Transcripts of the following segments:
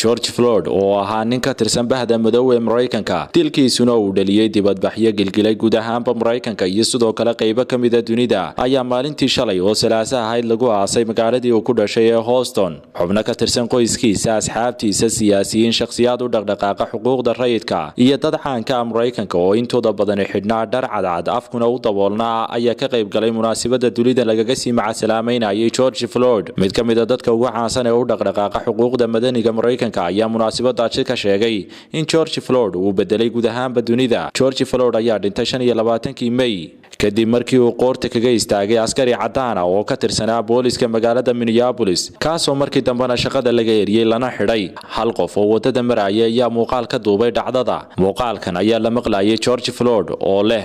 george floyd oo ahaa nin ka tirsan bahda madow ee maraykanka dilkiisuna uu dhaliyey dibadbaxyo gilgilay guud ahaanba maraykanka iyo sidoo kale qaybo ka mida ah dunida ayaa maalintii shalay oo salaasa ahayd lagu aasay magaaladii uu ku dhashay ee houston xubno ka tirsan qoyskiisa asxaabtiisa siyaasiyiin shakhsiyaad u dhaqdhaqaaqa xuquuqda rayidka iyo dad caanka a ah maraykanka oo intooda badani xidhnaa dhar cadcad afkuna u daboolnaa ayaa ka qayb galay munaasabada dunida lagaga sii macasalaamaynayay george floyd mid ka mida ah dadka ugu caansan ee u dhaqdhaqaaqa xuquuqda madaniga maraykanka maraykanka ayaa munaasabada shirka sheegay in george flord uu bedelay guud ahaanba dunida georgi flord ayaa dhintay shan iyo labaatankii mey kadib markii uu qoorta kaga istaagay askari caddaana ah oo ka tirsanaa booliska magaalada minneabolis kaasoo markii dambena shaqada laga eriyey lana xidhay hal qof oo waddada maraya ayaa muuqaal ka duubay dhacdada muuqaalkan ayaa la maqlayay george flord oo leh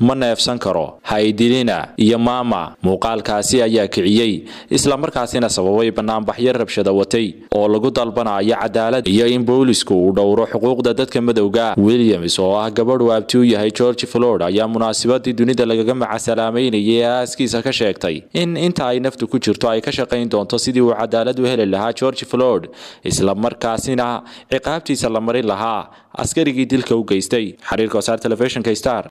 ma neefsan karo haydilina iyo maama muuqaalkaasi ayaa kiciyey isla markaasina sababay banaanbaxyo rabshada watay oo lagu dalbanayo cadaalad iyo in boolisku uu dhowro xuquuqda dadka madowga williams oo ah gabadhu abti u yahay george flord ayaa munaasabadii dunida lagaga macasalaameynayay ee aaskiisa ka sheegtay in inta ay naftu ku jirto ay ka shaqayn doonto sidii uu cadaalad u heli lahaa george flord markaasina ciqaabtiisa la marin lahaa askarigii dilka u geystay xariirka wasaar telefishinka star